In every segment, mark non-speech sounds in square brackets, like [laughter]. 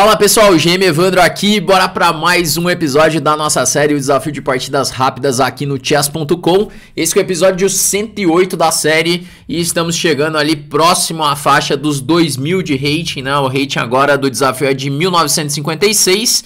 Fala pessoal, GM Evandro aqui, bora para mais um episódio da nossa série O Desafio de Partidas Rápidas aqui no chess.com. Esse é o episódio 108 da série e estamos chegando ali próximo à faixa dos 2000 de rating, né? O rating agora do desafio é de 1956.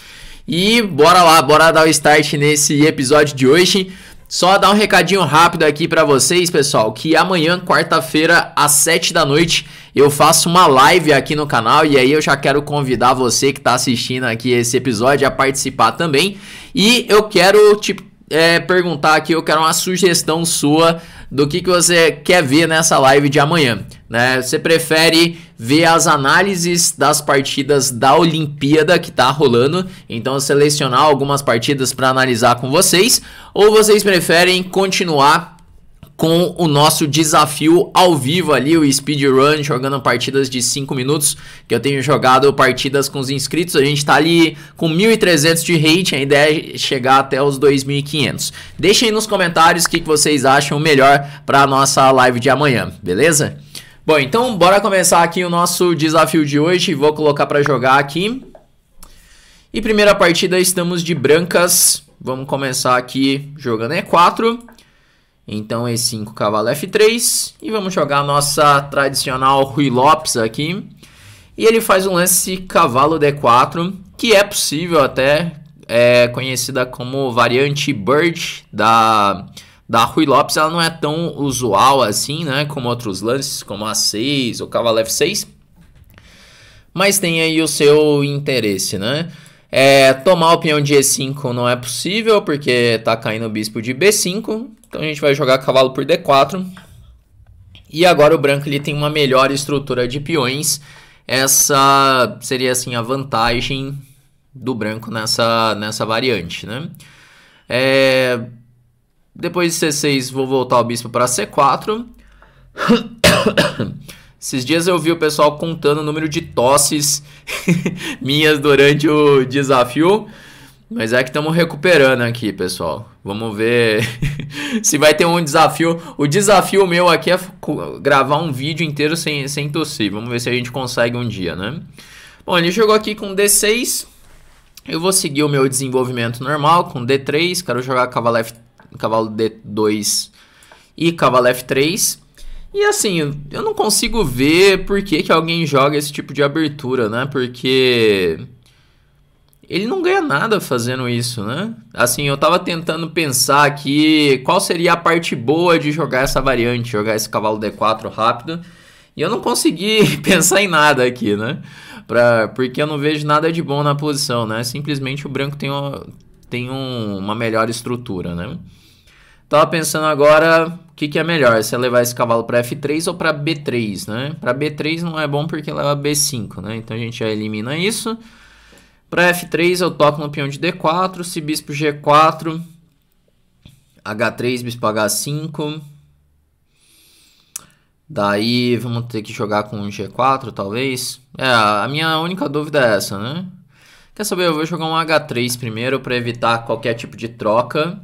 E bora lá, bora dar o start nesse episódio de hoje. Só dar um recadinho rápido aqui para vocês, pessoal, que amanhã, quarta-feira, às 7 da noite, eu faço uma live aqui no canal e aí eu já quero convidar você que está assistindo aqui esse episódio a participar também. E eu quero te é, perguntar aqui, eu quero uma sugestão sua do que, que você quer ver nessa live de amanhã. Né? Você prefere ver as análises das partidas da Olimpíada que está rolando, então selecionar algumas partidas para analisar com vocês, ou vocês preferem continuar com o nosso desafio ao vivo ali, o speedrun, jogando partidas de 5 minutos, que eu tenho jogado partidas com os inscritos, a gente tá ali com 1.300 de rate, a ideia é chegar até os 2.500. Deixem nos comentários o que, que vocês acham melhor para nossa live de amanhã, beleza? Bom, então bora começar aqui o nosso desafio de hoje, vou colocar para jogar aqui. E primeira partida estamos de brancas, vamos começar aqui jogando E4 então E5, cavalo F3 e vamos jogar a nossa tradicional Rui Lopes aqui. E ele faz um lance cavalo D4, que é possível até, é conhecida como variante Bird da, da Rui Lopes. Ela não é tão usual assim, né, como outros lances, como A6 ou cavalo F6. Mas tem aí o seu interesse, né? É, tomar o peão de E5 não é possível, porque tá caindo o bispo de B5. Então a gente vai jogar cavalo por D4. E agora o branco ele tem uma melhor estrutura de peões. Essa seria assim a vantagem do branco nessa, nessa variante, né? É... Depois de C6 vou voltar o bispo para C4. [coughs] Esses dias eu vi o pessoal contando o número de tosses [laughs] minhas durante o desafio. Mas é que estamos recuperando aqui, pessoal. Vamos ver [laughs] se vai ter um desafio. O desafio meu aqui é gravar um vídeo inteiro sem, sem tossir. Vamos ver se a gente consegue um dia, né? Bom, ele jogou aqui com D6. Eu vou seguir o meu desenvolvimento normal com D3. Quero jogar cavalo, F, cavalo D2 e cavalo F3. E assim, eu não consigo ver por que, que alguém joga esse tipo de abertura, né? Porque ele não ganha nada fazendo isso, né? Assim, eu tava tentando pensar aqui qual seria a parte boa de jogar essa variante, jogar esse cavalo D4 rápido, e eu não consegui [laughs] pensar em nada aqui, né? Pra, porque eu não vejo nada de bom na posição, né? Simplesmente o branco tem, uma, tem um, uma melhor estrutura, né? Tava pensando agora o que, que, é melhor, se é levar esse cavalo para F3 ou para B3, né? Para B3 não é bom porque leva B5, né? Então a gente já elimina isso. Para F3 eu toco no peão de D4, se bispo G4, H3, bispo H5. Daí vamos ter que jogar com G4 talvez. É, a minha única dúvida é essa, né? Quer saber, eu vou jogar um H3 primeiro para evitar qualquer tipo de troca.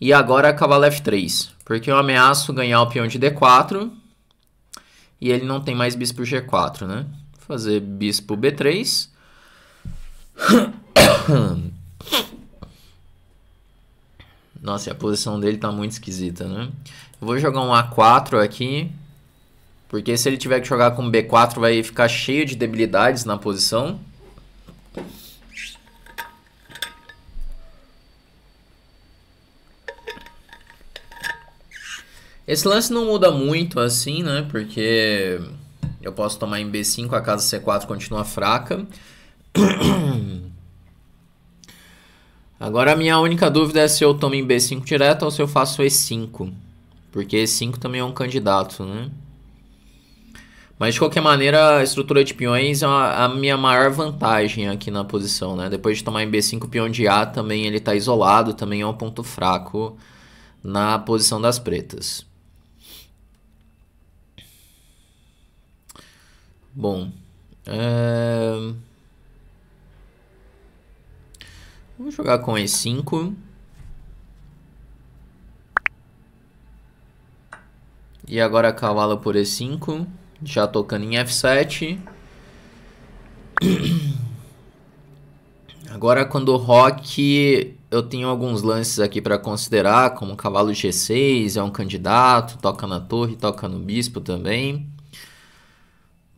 E agora é cavalo F3, porque eu ameaço ganhar o peão de D4. E ele não tem mais bispo G4, né? Vou fazer bispo B3. Hum. Nossa, a posição dele tá muito esquisita, né? Vou jogar um A4 aqui. Porque se ele tiver que jogar com B4, vai ficar cheio de debilidades na posição. Esse lance não muda muito assim, né? Porque eu posso tomar em B5, a casa C4 continua fraca. [clears throat] Agora a minha única dúvida é se eu tomo em B5 direto ou se eu faço E5. Porque E5 também é um candidato, né? Mas de qualquer maneira, a estrutura de peões é a minha maior vantagem aqui na posição, né? Depois de tomar em B5, o peão de A também ele tá isolado, também é um ponto fraco na posição das pretas. Bom... É... Vamos jogar com E5. E agora cavalo por E5. Já tocando em F7. [clears throat] Agora quando o rock, eu tenho alguns lances aqui para considerar, como cavalo G6, é um candidato, toca na torre, toca no bispo também.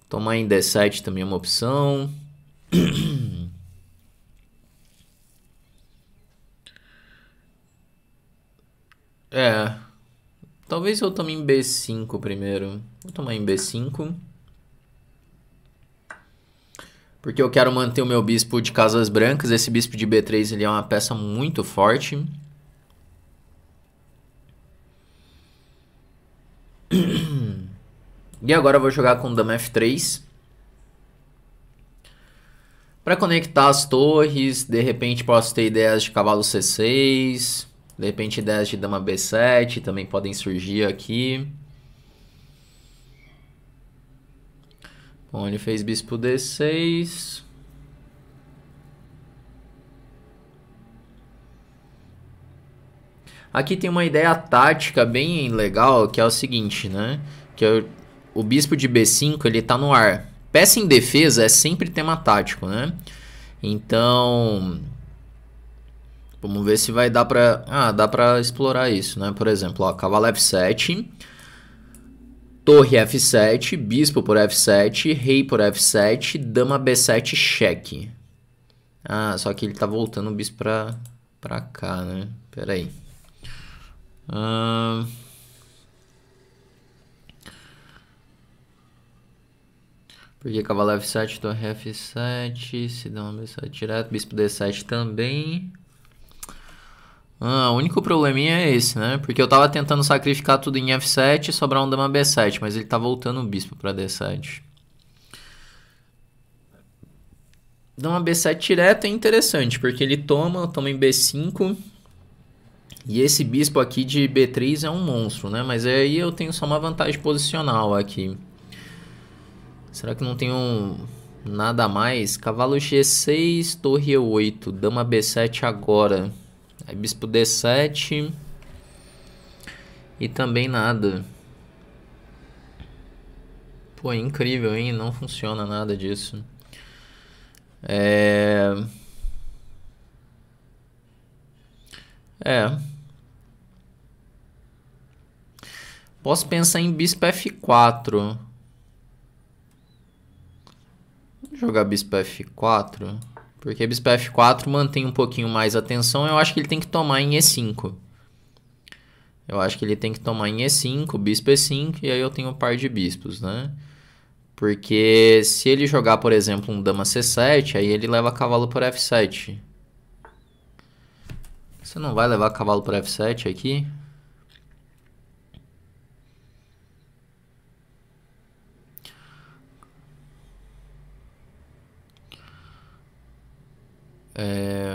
Tomar em D7 também é uma opção. [clears throat] É. Talvez eu tome em B5 primeiro. Vou tomar em B5. Porque eu quero manter o meu bispo de casas brancas. Esse bispo de B3 ele é uma peça muito forte. [clears throat] E agora eu vou jogar com Dama F3. Para conectar as torres, de repente posso ter ideias de cavalo C6. De repente 10 de dama b7 também podem surgir aqui. Bom, ele fez bispo d6. Aqui tem uma ideia tática bem legal, que é o seguinte, né? Que o bispo de b5, ele tá no ar. Peça em defesa é sempre tema tático, né? Então, Vamos ver se vai dar pra... ah, dá pra explorar isso, né? Por exemplo, ó, cavalo F7, torre F7, bispo por F7, rei por F7, dama B7 cheque. Ah, só que ele tá voltando o bispo pra, pra cá, né? Pera aí. Ah... Porque cavalo F7, torre F7, se dá uma B7 direto, bispo D7 também. Ah, o único probleminha é esse, né? Porque eu tava tentando sacrificar tudo em F7 e sobrar um dama B7, mas ele tá voltando o bispo pra D7. Dama B7 direto é interessante, porque ele toma, toma em B5. E esse bispo aqui de B3 é um monstro, né? Mas aí eu tenho só uma vantagem posicional aqui. Será que não tem um nada mais? Cavalo G6, torre E8, dama B7 agora. Aí bispo D7. E também nada. Pô, é incrível, hein? Não funciona nada disso. É... É. Posso pensar em bispo F4. Vou jogar bispo F4. Porque bispo F4 mantém um pouquinho mais a tensão. Eu acho que ele tem que tomar em E5. Eu acho que ele tem que tomar em E5, bispo E5, e aí eu tenho um par de bispos, né? Porque se ele jogar, por exemplo, um dama C7, aí ele leva cavalo por F7. Você não vai levar cavalo por F7 aqui? É...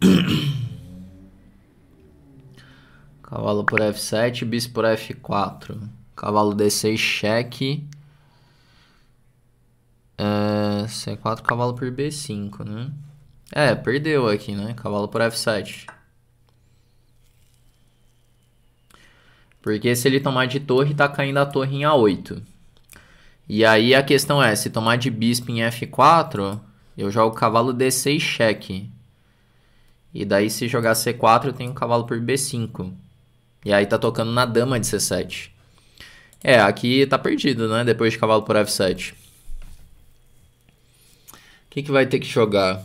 [coughs] Cavalo por F7, bispo por F4. Cavalo D6, cheque. É... C4, cavalo por B5, né? É, perdeu aqui, né? Cavalo por F7. Porque se ele tomar de torre, tá caindo a torre em A8. E aí a questão é, se tomar de bispo em F4, eu jogo cavalo D6 cheque. E daí se jogar C4 eu tenho cavalo por B5. E aí tá tocando na dama de C7. É, aqui tá perdido, né? Depois de cavalo por F7. O que, que vai ter que jogar?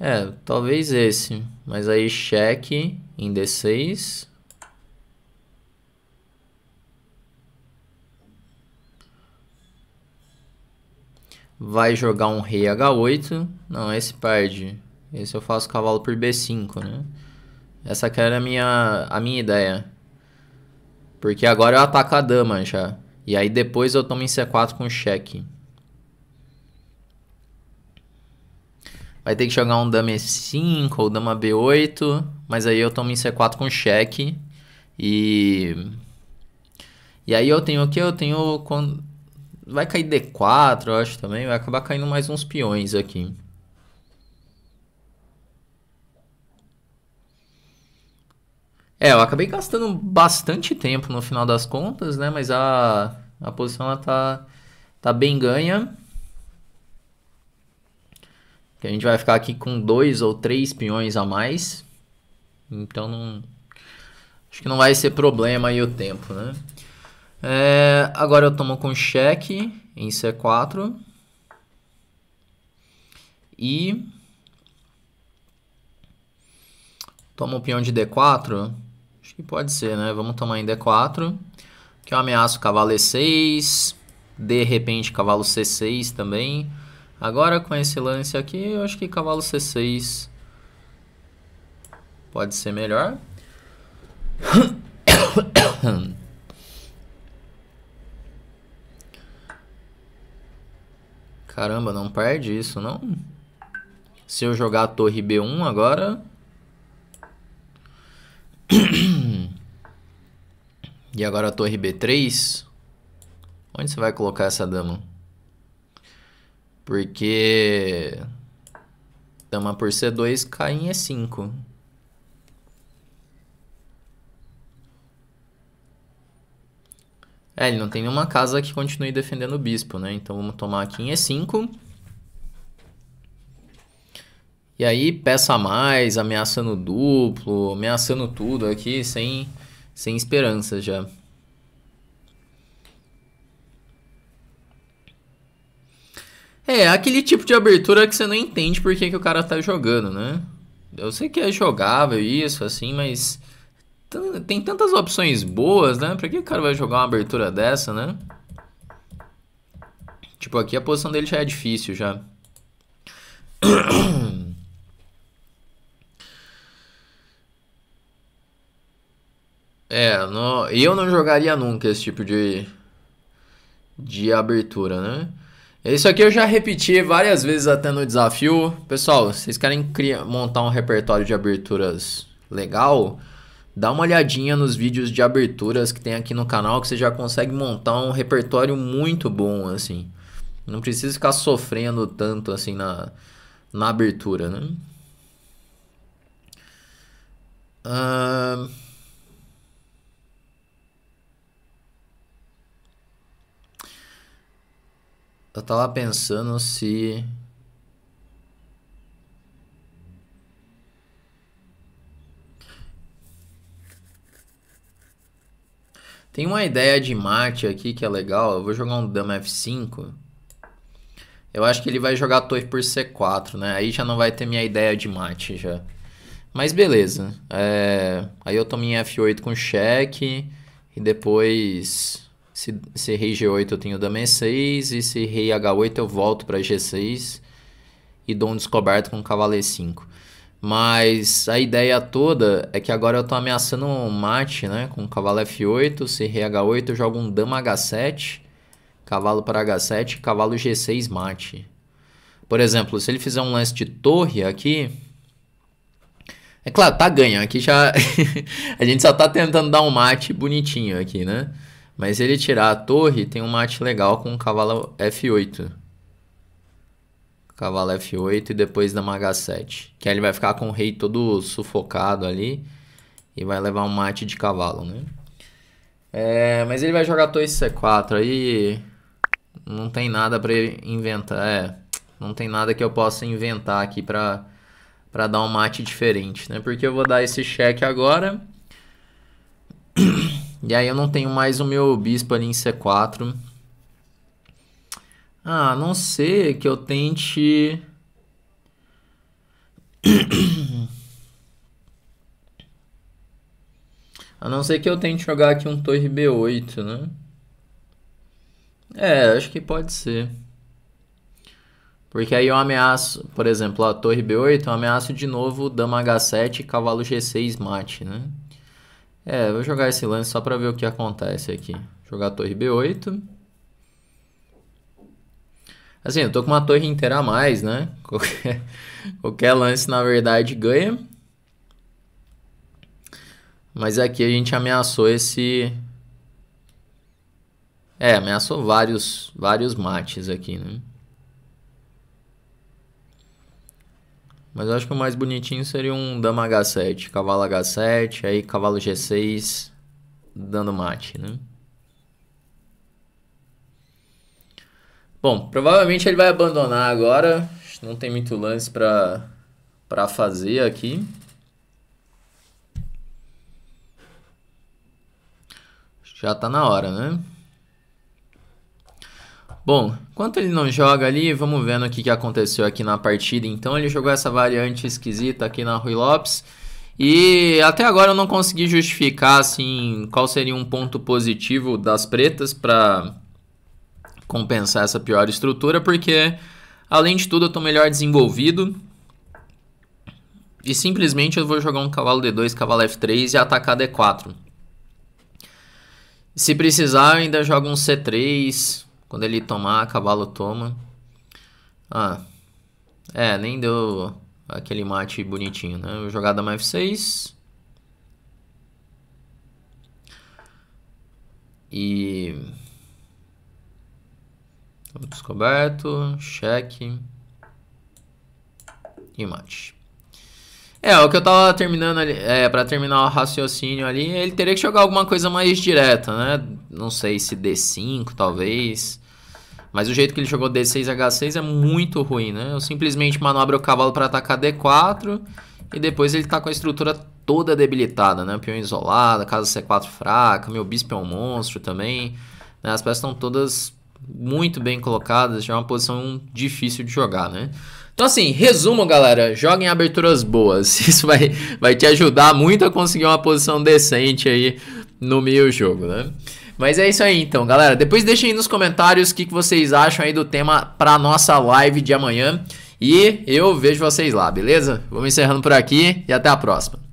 É, talvez esse. Mas aí cheque em D6. vai jogar um rei h8. Não, esse perde. Esse eu faço cavalo por b5, né? Essa que era a minha, a minha ideia. Porque agora eu ataco a dama já. E aí depois eu tomo em c4 com cheque. Vai ter que jogar um dama e5 ou dama b8. Mas aí eu tomo em c4 com cheque. E... E aí eu tenho o que? Eu tenho Vai cair D4, eu acho também. Vai acabar caindo mais uns peões aqui. É, eu acabei gastando bastante tempo no final das contas, né? Mas a, a posição ela tá, tá bem ganha. a gente vai ficar aqui com dois ou três peões a mais. Então não. Acho que não vai ser problema aí o tempo, né? É, agora eu tomo com cheque em C4. E... Tomo o peão de D4. Acho que pode ser, né? Vamos tomar em D4. Que eu ameaço cavalo E6. De repente cavalo C6 também. Agora com esse lance aqui, eu acho que cavalo C6 pode ser melhor. [coughs] [coughs] [coughs] Hum. Caramba, não perde isso, não? Se eu jogar a torre B1 agora... [coughs] e agora a torre B3... Onde você vai colocar essa dama? Porque... Dama por C2 cai em E5. É, ele não tem nenhuma casa que continue defendendo o bispo, né? Então vamos tomar aqui em E5. E aí peça mais, ameaçando duplo, ameaçando tudo aqui, sem, sem esperança já. É, aquele tipo de abertura que você não entende por que, que o cara tá jogando, né? Eu sei que é jogável isso, assim, mas tem tantas opções boas, né? Pra que o cara vai jogar uma abertura dessa, né? Tipo, aqui a posição dele já é difícil, já. [clears throat] É, não, eu não jogaria nunca esse tipo de, de abertura, né? Isso aqui eu já repeti várias vezes até no desafio. Pessoal, vocês querem criar, montar um repertório de aberturas legal? dá uma olhadinha nos vídeos de aberturas que tem aqui no canal que você já consegue montar um repertório muito bom, assim. Não precisa ficar sofrendo tanto assim na, na abertura, né? Uh... Eu tava pensando se Tem uma ideia de mate aqui que é legal. Eu vou jogar um dama F5. Eu acho que ele vai jogar torre por C4, né? Aí já não vai ter minha ideia de mate já. Mas beleza. É... Aí eu tomo em F8 com cheque. E depois, se, se rei G8 eu tenho dama E6. E se rei H8 eu volto pra G6. E dou um descoberto com cavaleiro 5. Mas a ideia toda é que agora eu tô ameaçando um mate, né? Com cavalo F8, serrei H8, eu jogo um dama H7, cavalo para H7, cavalo G6 mate. Por exemplo, se ele fizer um lance de torre aqui... É claro, tá ganho. Aqui já... [laughs] a gente só tá tentando dar um mate bonitinho aqui, né? Mas se ele tirar a torre, tem um mate legal com o cavalo F8 cavalo F8 e depois dama H7. Que aí ele vai ficar com o rei todo sufocado ali e vai levar um mate de cavalo, né? É, mas ele vai jogar torre C4 aí não tem nada para inventar, é, não tem nada que eu possa inventar aqui para para dar um mate diferente, né? Porque eu vou dar esse cheque agora. [coughs] E aí eu não tenho mais o meu bispo ali em C4. Ah, a não ser que eu tente. [coughs] a não ser que eu tente jogar aqui um torre B8, né? É, acho que pode ser. Porque aí eu ameaço, por exemplo, a torre B8, eu ameaço de novo dama H7 e cavalo G6 mate, né? É, vou jogar esse lance só pra ver o que acontece aqui. Jogar torre B8. Assim, eu tô com uma torre inteira a mais, né? [laughs] Qualquer, qualquer lance, na verdade, ganha. Mas aqui a gente ameaçou esse... É, ameaçou vários, vários mates aqui, né? Mas eu acho que o mais bonitinho seria um dama H7, cavalo H7, aí cavalo G6, dando mate, né? Bom, provavelmente ele vai abandonar agora. Não tem muito lance para para fazer aqui. Já tá na hora, né? Bom, enquanto ele não joga ali, vamos vendo o que, que aconteceu aqui na partida. Então ele jogou essa variante esquisita aqui na Rui Lopes. E até agora eu não consegui justificar assim qual seria um ponto positivo das pretas para compensar essa pior estrutura, porque além de tudo eu estou melhor desenvolvido. E simplesmente eu vou jogar um cavalo D2, cavalo F3 e atacar D4. Se precisar, eu ainda jogo um C3. Quando ele tomar, cavalo toma. Ah. É, nem deu aquele mate bonitinho, né? jogada vou jogar F6. E Descoberto, cheque e mate. É, o que eu tava terminando ali, é, pra terminar o raciocínio ali, ele teria que jogar alguma coisa mais direta, né? Não sei se D5, talvez. Mas o jeito que ele jogou D6 H6 é muito ruim, né? Eu simplesmente manobro o cavalo para atacar D4 e depois ele tá com a estrutura toda debilitada, né? Peão isolado, casa C4 fraca, meu bispo é um monstro também. Né? As peças estão todas muito bem colocadas, já é uma posição difícil de jogar, né? Então, assim, resumo, galera: joguem aberturas boas. [laughs] Isso vai, vai te ajudar muito a conseguir uma posição decente aí no meio jogo, né? Mas é isso aí então, galera. Depois deixem aí nos comentários o que, que vocês acham aí do tema para nossa live de amanhã. E eu vejo vocês lá, beleza? Vamos encerrando por aqui e até a próxima.